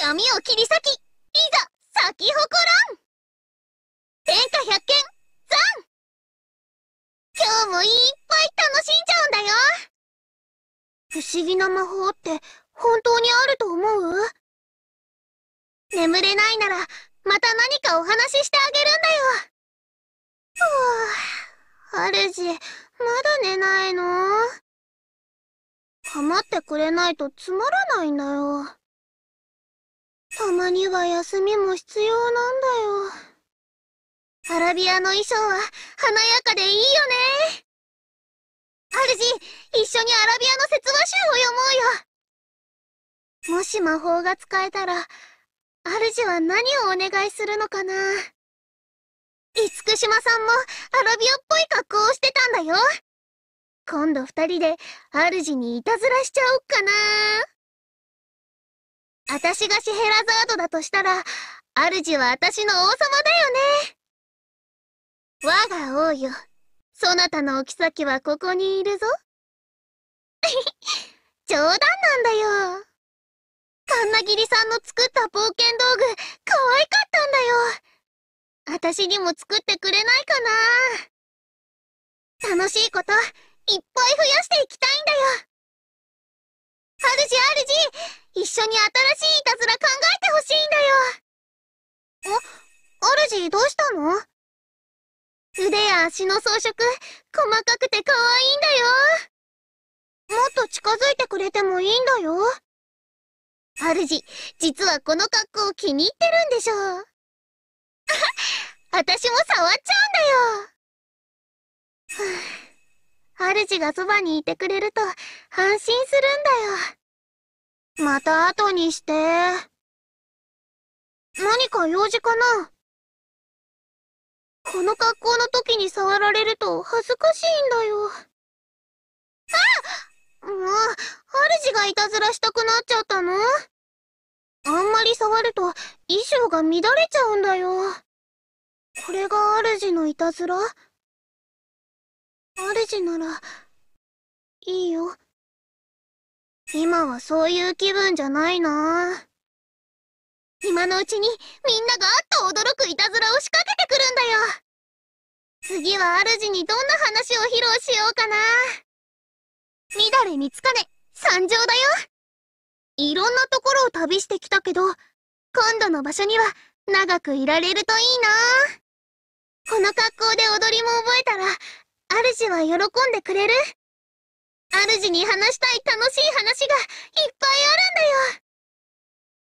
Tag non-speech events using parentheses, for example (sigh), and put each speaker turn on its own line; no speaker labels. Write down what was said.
闇を切り裂き、いざ、咲き誇らん天下百軒、ザン今日もいっぱい楽しんじゃうんだよ不思議な魔法って
本当にあると思う眠れないなら、また何かお話ししてあげるんだよふぅ、主、まだ寝ないの構ってくれないとつまらないんだよ。たまには休みも必要なんだよ。アラビアの衣装は華やかでいいよね。主、一緒にアラビアの説話集を読もうよ。もし魔法が使えたら、主は何をお願いするのかな。厳島さんもアラビアっぽい格好をしてたんだよ。今度二人で主にいたずらしちゃおっかな。私がシヘラザードだとしたら、主は私の王様だよね。我が王よ、そなたのお妃はここにいるぞ。(laughs) 冗談なんだよ。カンナギリさんの作った冒険道具、可愛かったんだよ。私にも作ってくれないかな。楽しいこと、いっぱい増やしていきたいんだよ。主一緒に新しいいたずら考えてほしいんだよあ主どうしたの腕や足の装飾細かくて可愛いんだよもっと近づいてくれてもいいんだよ主実はこの格好気に入ってるんでしょう (laughs) 私も触っちゃうんだよジがそばにいてくれると安心する
んだよ。また後にして。何か用事かなこの格好の時に触られると恥ずかしい
んだよ。あもう、主がいたずらしたくなっちゃったのあんまり触ると衣装が乱れちゃうんだ
よ。これが主のいたずら主ならいいよ。今はそ
ういう気分じゃないな今のうちにみんながあっと驚くいたずらを仕掛けてくるんだよ次は主にどんな話を披露しようかな乱れ三つ金参上だよいろんなところを旅してきたけど今度の場所には長くいられるといいなこの格好で踊りも覚えたら主
は喜んでくれる主に話したい楽しい話がいっぱいあるんだよ